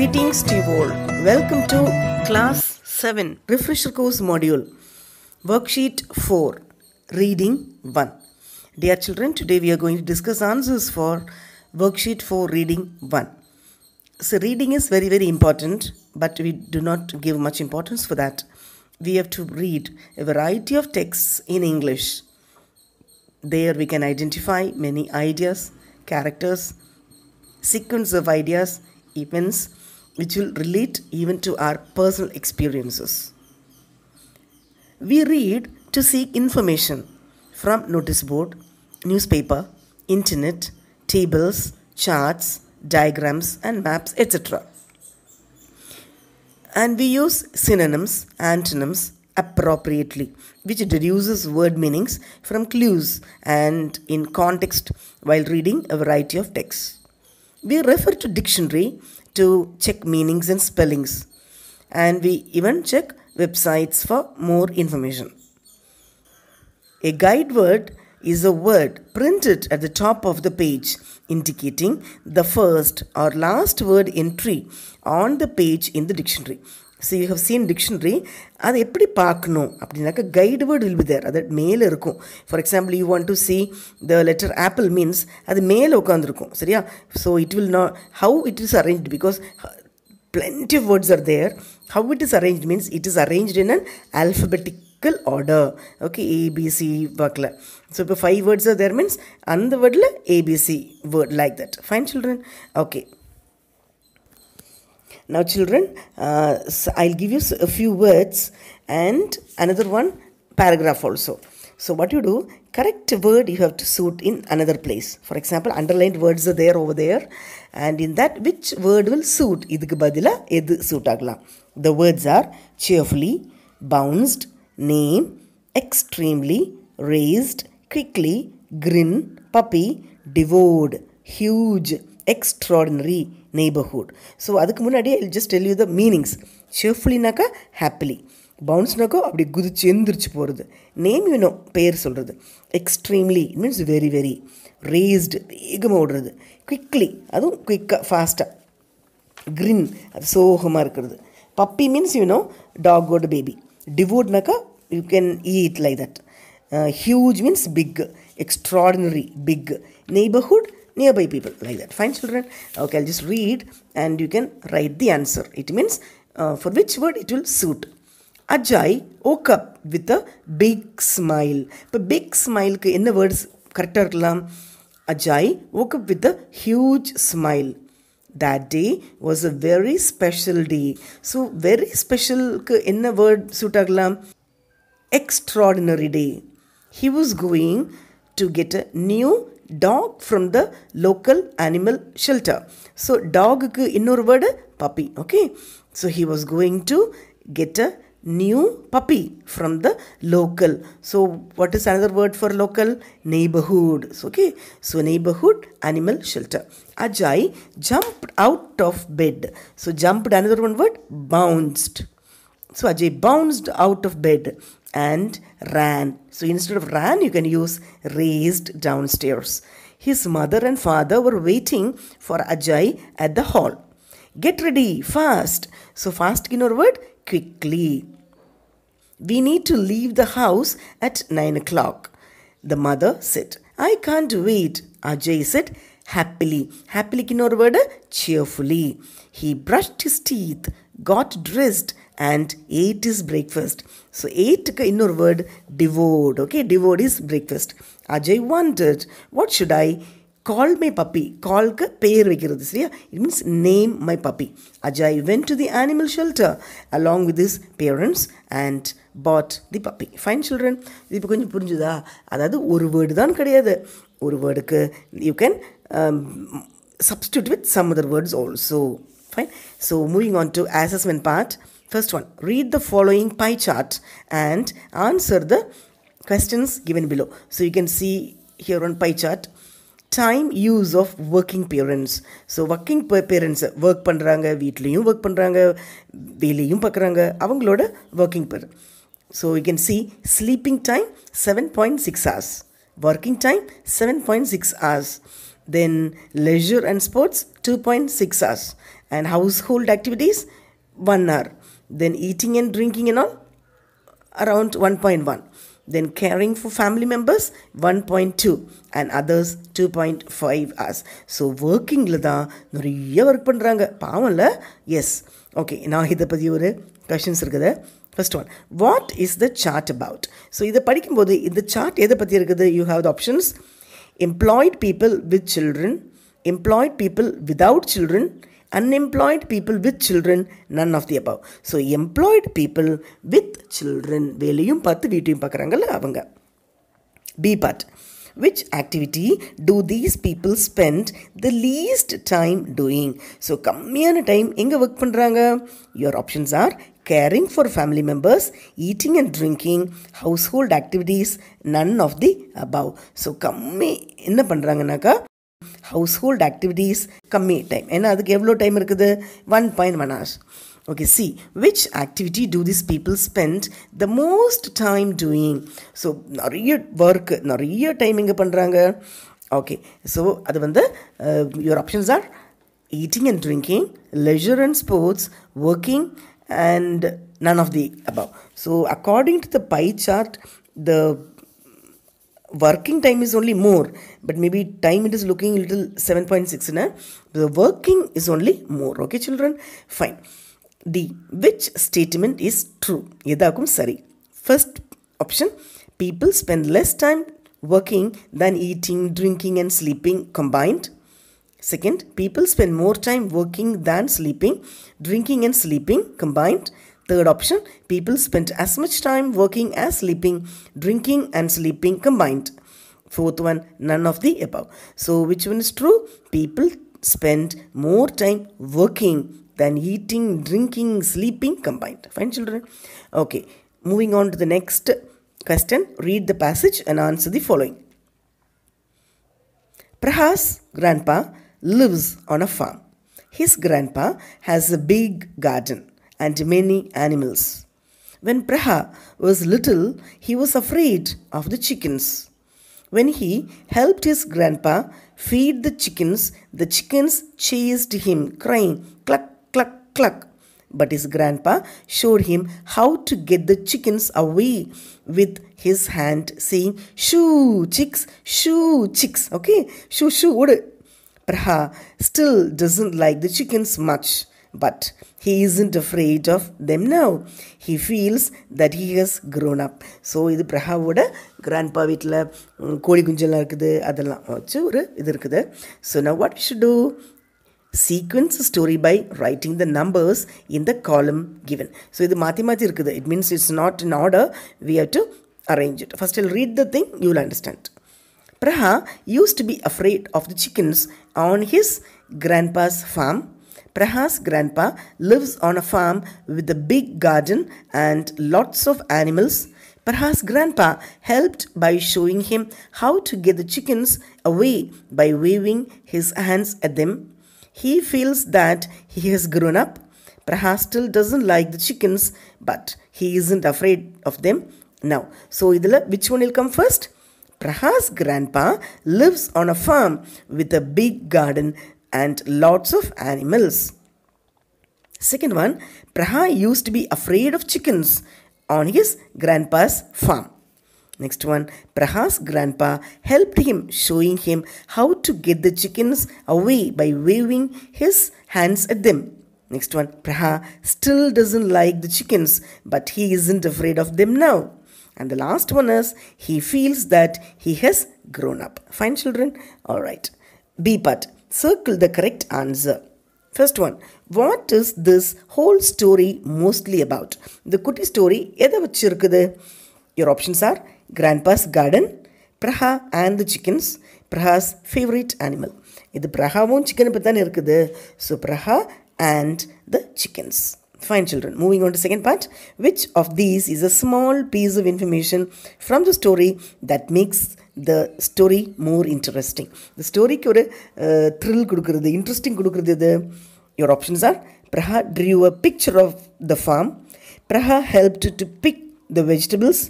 Greetings to you all. Welcome to Class 7 Refresher Course Module, Worksheet 4, Reading 1. Dear children, today we are going to discuss answers for Worksheet 4, Reading 1. So, reading is very, very important, but we do not give much importance for that. We have to read a variety of texts in English. There we can identify many ideas, characters, sequence of ideas, events, which will relate even to our personal experiences. We read to seek information from notice board, newspaper, internet, tables, charts, diagrams and maps etc. And we use synonyms, antonyms appropriately which deduces word meanings from clues and in context while reading a variety of texts. We refer to dictionary to check meanings and spellings and we even check websites for more information. A guide word is a word printed at the top of the page indicating the first or last word entry on the page in the dictionary. So you have seen dictionary அதை எப்படி பார்க்கணும் அப்படின்னாக்கா guide word will be there அது மேலே இருக்கும் for example you want to see the letter apple means அது மேலே உட்காந்துருக்கும் சரியா so it will not how it is arrange because plenty of words are there how it is arrange means it is arrange in an alphabetical order okay ABC வாக்கில் so இப்போ five words there means அந்த வேர்டில் ABC word like that fine children okay Now, children, uh, I'll give you a few words and another one paragraph also. So, what you do, correct word you have to suit in another place. For example, underlined words are there over there, and in that, which word will suit? இதுக்கு பதிலா எது The words are cheerfully, bounced, name, extremely, raised, quickly, grin, puppy, devoured, huge, extraordinary neighbourhood so அதுக்கு முன்னாடி I just tell you the meanings ஷேஃப்லினாக்கா happily பவுன்ஸ்னாக்கோ அப்படி குதிச்சு எந்திரிச்சு போகிறது நேம் யூனோ பேர் சொல்கிறது extremely means very very raced வேகமாக ஓடுறது குவிக்லி அதுவும் குயிக்காக ஃபாஸ்ட்டாக க்ரின் அது சோகமாக இருக்கிறது பப்பி மீன்ஸ் யூனோ டாகோட பேபி டிவோட்னாக்கா you can eat like that huge means big extraordinary big neighbourhood nearby people like that fine children okay i'll just read and you can write the answer it means uh, for which word it will suit ajay woke up with a big smile but big smile in the words character ajay woke up with a huge smile that day was a very special day so very special in the word suit extraordinary day he was going to get a new dog from the local animal shelter. So, dog ku innoor word puppy. Okay. So, he was going to get a new puppy from the local. So, what is another word for local? Neighborhood. okay. So, neighborhood animal shelter. Ajay jumped out of bed. So, jumped another one word. Bounced. So Ajay bounced out of bed and ran. So instead of ran, you can use raced downstairs. His mother and father were waiting for Ajay at the hall. Get ready, fast. So fast in our word, quickly. We need to leave the house at 9 o'clock. The mother said, I can't wait. Ajay said, happily. Happily in our word, cheerfully. He brushed his teeth, got dressed and eight is breakfast. So eightக்கு இன்னொரு word devote. Okay, devote is breakfast. Ajay wondered, what should I call my puppy? கால்க்கு பெயர் வைக்கிறது சரியா it means name my puppy Ajay went to the animal shelter along with his parents and bought the puppy fine children இது இப்போ கொஞ்சம் புரிஞ்சுதா அதாவது ஒரு வேர்டு தான் கிடையாது ஒரு வேர்டுக்கு you can substitute with some other words also. Fine. So moving on to assessment part. First one, read the following pie chart and answer the questions given below. So you can see here on pie chart, time use of working parents. So working parents work pandranga, veetlayum work pandranga, veelayum pakranga, avangaloda working parents. So you can see sleeping time 7.6 hours, working time 7.6 hours, then leisure and sports 2.6 hours and household activities 1 hour. Then eating drinking all around one point one then caring for family members one point two and others two point five hours so ஒர்க்கிங்கில் தான் நிறைய work பண்ணுறாங்க பாவம் இல்லை S okay நான் இதை பற்றி ஒரு கொஷின்ஸ் இருக்குது first one what is the chart about so இதை படிக்கும்போது இந்த சார்ட் எதை பற்றி இருக்குது you have the options employed people with children employed people without children unemployed people with children none of the above so employed people with children வேலையும் பார்த்து வீட்டையும் பார்க்குறாங்கல்ல அவங்க B part which activity do these people spend the least time doing so கம்மியான time எங்கே work பண்ணுறாங்க your options are carrying for family members eating and drinking household activities none of the above so கம்மி என்ன பண்ணுறாங்கனாக்கா household activities கம்மி time ஏன்னா அதுக்கு எவ்வளோ டைம் இருக்குது one point one hours okay see which activity do this people spend the most time doing so நிறைய work நிறைய டைம் இங்கே பண்ணுறாங்க ஓகே ஸோ அது வந்து your options are eating and drinking leisure and sports working and none of the above so according to the pie chart the working time is only more but maybe time it is looking little 7.6 a. the working is only more okay children fine d which statement is true எதாக்கும் சரி first option people spend less time working than eating drinking and sleeping combined second people spend more time working than sleeping drinking and sleeping combined Third option, people spent as much time working as sleeping, drinking and sleeping combined. Fourth one, none of the above. So which one is true? People spend more time working than eating, drinking, sleeping combined. Fine children? Okay, moving on to the next question. Read the passage and answer the following. Prahas, grandpa, lives on a farm. His grandpa has a big garden and many animals. When Praha was little, he was afraid of the chickens. When he helped his grandpa feed the chickens, the chickens chased him, crying, cluck, cluck, cluck. But his grandpa showed him how to get the chickens away with his hand, saying, shoo, chicks, shoo, chicks. Okay, shoo, shoo, Praha still doesn't like the chickens much. But he isn't afraid of them now. He feels that he has grown up. So இது பிரஹாவோட grandpa வீட்டில் கோழி குஞ்செல்லாம் இருக்குது அதெல்லாம் வச்சு ஒரு இது So now what we should do? sequence story by writing the numbers in the column given. So இது மாற்றி மாற்றி it means it's not in order we have to arrange it. First I'll read the thing you will understand. Praha used to be afraid of the chickens on his grandpa's farm Prahas grandpa lives on a farm with a big garden and lots of animals. Prahas grandpa helped by showing him how to get the chickens away by waving his hands at them. He feels that he has grown up. Praha still doesn't like the chickens, but he isn't afraid of them now. So, which one will come first? Prahas grandpa lives on a farm with a big garden and lots of animals. Second one, Praha used to be afraid of chickens on his grandpa's farm. Next one, Praha's grandpa helped him, showing him how to get the chickens away by waving his hands at them. Next one, Praha still doesn't like the chickens, but he isn't afraid of them now. And the last one is, he feels that he has grown up. Fine, children? All right. B part. Circle the correct answer. First one, what is this whole story mostly about? The Kuti story Your options are Grandpa's garden, Praha and the chickens, Praha's favorite animal. இது praha சிக்கனை பற்றி தானே இருக்குது so Praha and the Fine, children. Moving on to second part. Which of these is a small piece of information from the story that makes the story more interesting இந்த ஸ்டோரிக்கு ஒரு thrill கொடுக்குறது interesting கொடுக்குறது இது your options are Praha drew a picture of the farm Praha help to to pick the vegetables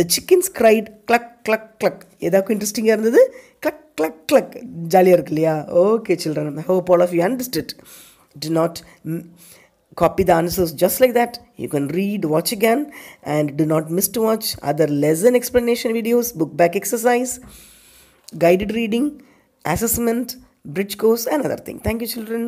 the chickens cried cluck cluck cluck ஏதாவது இன்ட்ரெஸ்டிங்காக இருந்தது cluck cluck cluck ஜாலியாக இருக்கு இல்லையா okay children hope all of you understood it do not copy the answers just like that you can read watch again and do not miss to watch other lesson explanation videos book back exercise guided reading assessment bridge course and other thing thank you children